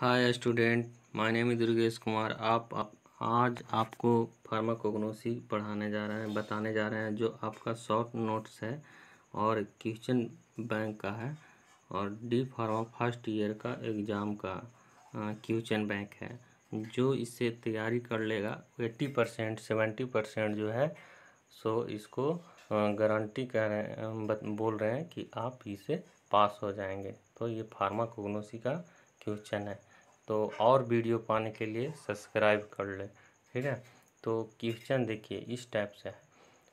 hi student my name is Durgesh Kumar आप, आज आपको फार्माकोग्नोसी पढ़ाने जा रहे हैं बताने जा रहे हैं जो आपका शॉर्ट नोट्स है और क्वेश्चन बैंक का है और डी फार्मा फर्स्ट ईयर का एग्ज़ाम का क्वेश्चन बैंक है जो इससे तैयारी कर लेगा एट्टी परसेंट सेवेंटी परसेंट जो है सो इसको गारंटी कह रहे हैं बोल रहे हैं कि आप इसे पास हो जाएंगे तो ये फार्माकोग्नोसी का क्वेश्चन है तो और वीडियो पाने के लिए सब्सक्राइब कर लें ठीक है तो क्वेश्चन देखिए इस टाइप से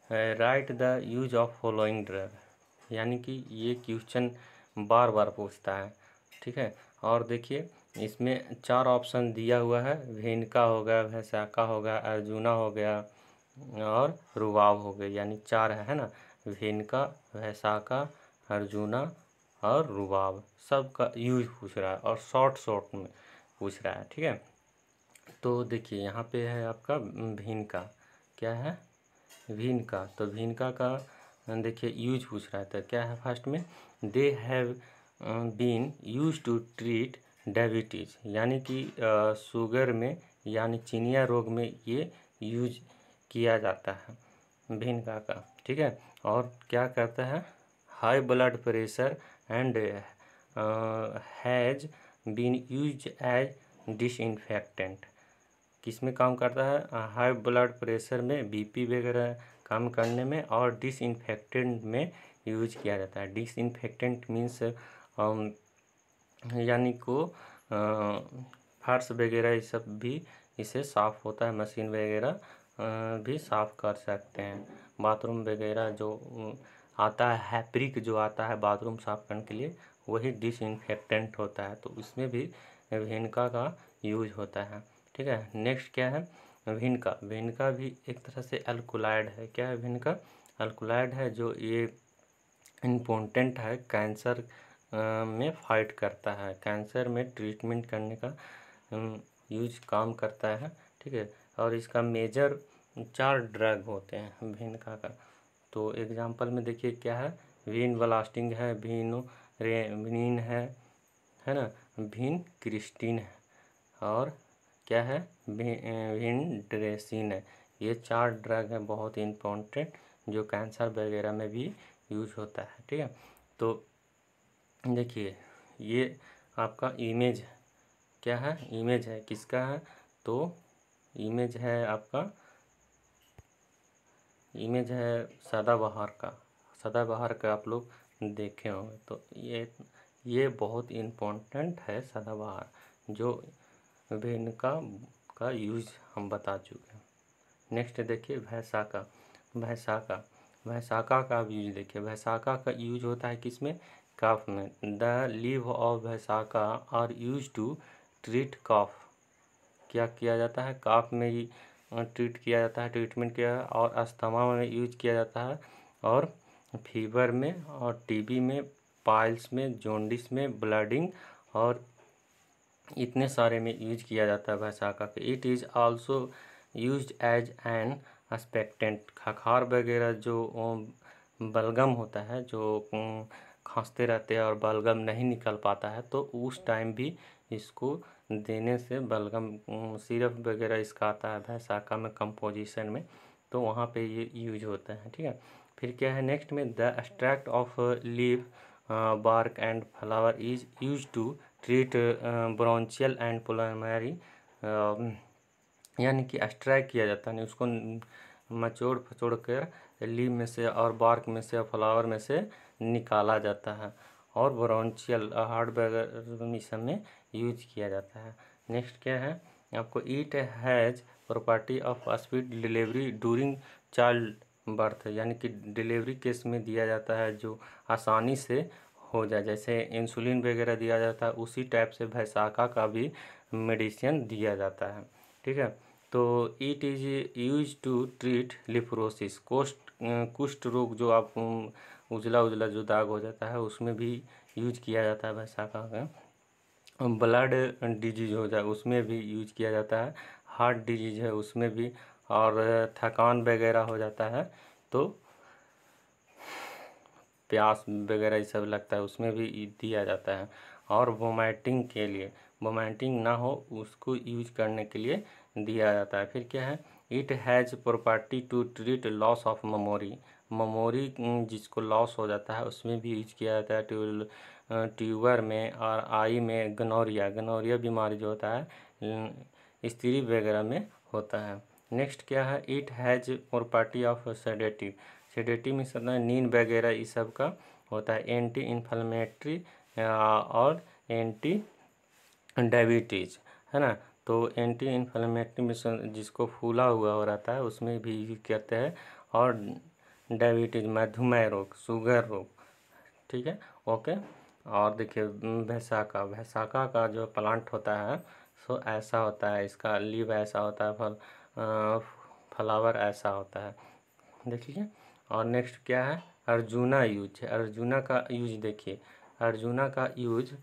है write the use of following drug यानी कि ये क्वेश्चन बार बार पूछता है ठीक है और देखिए इसमें चार ऑप्शन दिया हुआ है भेनका हो गया भैसाका हो गया अर्जुना हो गया और रुबाव हो गया यानी चार है, है ना भेनका भैसाका अर्जुना और रुबाब सब का यूज पूछ रहा है और शॉर्ट शॉर्ट में पूछ रहा है ठीक है तो देखिए यहाँ पे है आपका भीन का क्या है भीन का तो भीन का का देखिए यूज पूछ रहा है तो क्या है फर्स्ट में they have been use to treat diabetes यानी कि शुगर में यानी चीनिया रोग में ये यूज किया जाता है भिनका का ठीक है और क्या करता है high blood pressure and has been use as disinfectant किस में काम करता है हाई ब्लड प्रेशर में बीपी वगैरह काम करने में और डिसइनफेक्टेंट में यूज किया जाता है डिसइनफेक्टेंट मीन्स यानी को फर्श वगैरह ये सब भी इसे साफ़ होता है मशीन वगैरह भी साफ़ कर सकते हैं बाथरूम वगैरह जो आता है हैप्रिक जो आता है बाथरूम साफ करने के लिए वही डिसइनफेक्टेंट होता है तो इसमें भी विनका का यूज होता है ठीक है नेक्स्ट क्या है विनका भिनका भी एक तरह से अल्कोलाइड है क्या है विनका अल्कोलाइड है जो ये इम्पोर्टेंट है कैंसर में फाइट करता है कैंसर में ट्रीटमेंट करने का यूज काम करता है ठीक है और इसका मेजर चार ड्रग होते हैं भिनका का तो एग्जाम्पल में देखिए क्या है वीन ब्लास्टिंग है वीनो रेनिन है है ना भीन क्रिस्टीन है और क्या है भीन ड्रेसिन है ये चार ड्रग हैं बहुत इम्पोर्टेंट जो कैंसर वगैरह में भी यूज होता है ठीक है तो देखिए ये आपका इमेज है क्या है इमेज है किसका है तो इमेज है आपका इमेज है सदाबहार का सदाबहार का आप लोग देखे होंगे तो ये ये बहुत इम्पोर्टेंट है सदाबहार जो विभिन्न का का यूज हम बता चुके हैं नेक्स्ट देखिए भैसाका भैसाका भैसाका का आप यूज देखिए भैसाका का यूज होता है किसमें काफ में the leave of vasaka are use to treat cough क्या किया जाता है काफ में ही ट्रीट किया जाता है ट्रीटमेंट किया और अस्थमा में यूज किया जाता है और फीवर में और टीबी में पाइल्स में जोंडिस में ब्लडिंग और इतने सारे में यूज किया जाता है भैंसा का it is also use as an expectorant खखार वगैरह जो बलगम होता है जो खांसते रहते हैं और बलगम नहीं निकल पाता है तो उस टाइम भी इसको देने से बलगम सिरप वगैरह इसका आता है भैसाका में कंपोजिशन में तो वहाँ पे ये यूज होता है ठीक है फिर क्या है नेक्स्ट में the extract of leave bark and flower is use to treat bronchial and and यानी कि एक्स्ट्रैक्ट किया जाता है उसको मचोड़ फचोड़ कर लीव में से और बार्क में से फ्लावर में से निकाला जाता है और ब्रॉन्चियल हार्ट वगैरह में यूज किया जाता है नेक्स्ट क्या है आपको it has property of speed delivery during child birth यानी कि डिलीवरी केस में दिया जाता है जो आसानी से हो जाए जैसे इंसुलिन वगैरह दिया जाता है उसी टाइप से भैसाखा का भी मेडिसिन दिया जाता है ठीक है तो it is use to treat leprosy कोष्ट कुष्ठ रोग जो आप उजला उजला जो दाग हो जाता है उसमें भी यूज किया जाता है भैसाखा का ब्लड डिजीज़ हो जाए उसमें भी यूज किया जाता है हार्ट डिजीज़ है उसमें भी और थकान वगैरह हो जाता है तो प्यास वगैरह ये सब लगता है उसमें भी दिया जाता है और वोमैटिंग के लिए वोमैटिंग ना हो उसको यूज करने के लिए दिया जाता है फिर क्या है it has property to treat loss of memory memory जिसको लॉस हो जाता है उसमें भी यूज किया जाता है टू ट्यूबर में और आई में गनौरिया गनौरिया बीमारी जो होता है स्त्री वगैरह में होता है नेक्स्ट क्या है it has property of sedative sedative में सदा नींद वगैरह इस सब का होता है एंटी इन्फ्लामेटरी और एंटी डायबिटीज है ना तो एंटी इन्फ्लामेटरी मिशन जिसको फूला हुआ हो रहता है उसमें भी यूज हैं और डायबिटीज मधुमेह रोग शुगर रोग ठीक है ओके और देखिए भैसाखा भैसाखा का जो प्लांट होता है सो ऐसा होता है इसका लीव ऐसा होता है फल फ्लावर ऐसा होता है देखिए और नेक्स्ट क्या है अर्जुना यूज अर्जुना का यूज देखिए अर्जुना का यूज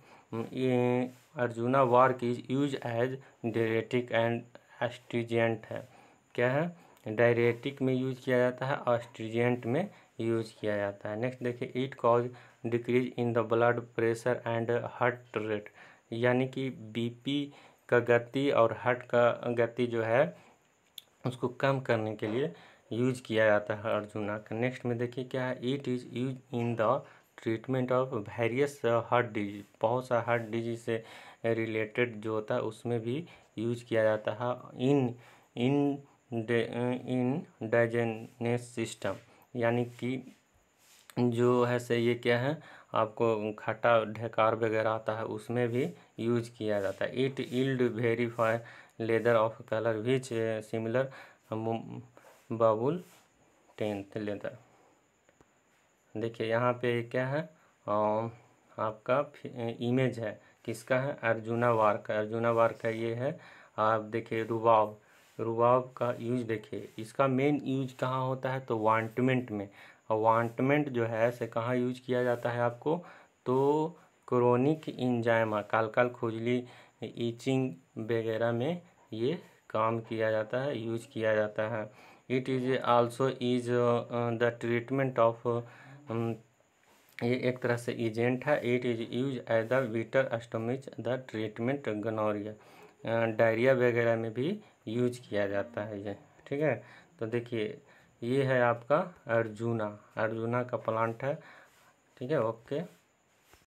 ये Arjuna bark is use as diuretic and astringent है क्या है डायरेटिक में यूज किया जाता है ऑस्ट्रीजेंट में यूज किया जाता है नेक्स्ट देखिए it cause decrease in the blood pressure and heart rate यानी कि बीपी का गति और हार्ट का गति जो है उसको कम करने के लिए यूज किया जाता है अर्जुना का नेक्स्ट में देखिए क्या है it is use in the treatment of various heart disease बहुत सा हार्ट डिजीज से रिलेटेड जो होता है उसमें भी यूज किया जाता है इन इन इन डाइजेनेस सिस्टम यानी कि जो है से ये क्या है आपको खट्टा ढेकार वगैरह आता है उसमें भी यूज किया जाता है इट इल्ड वेरीफाई leather of colour which similar babul tanned leather देखिए यहाँ पे क्या है आपका इमेज है किसका है अर्जुना वार्क अर्जुना वार्क का ये है आप देखिए रुबाब रुबाब का यूज देखिए इसका मेन यूज कहाँ होता है तो वांटमेंट में वांटमेंट जो है से कहाँ यूज किया जाता है आपको तो क्रोनिक इंजाइमा कालकाल खुजली ईचिंग वगैरह में ये काम किया जाता है यूज किया जाता है it is also is the treatment of ये एक तरह से एजेंट है it is use as the bitter stomachic the treatment gonorrhoea diarrhoea वगैरह में भी यूज किया जाता है ये ठीक है तो देखिए ये है आपका अर्जुना अर्जुना का प्लांट है ठीक है ओके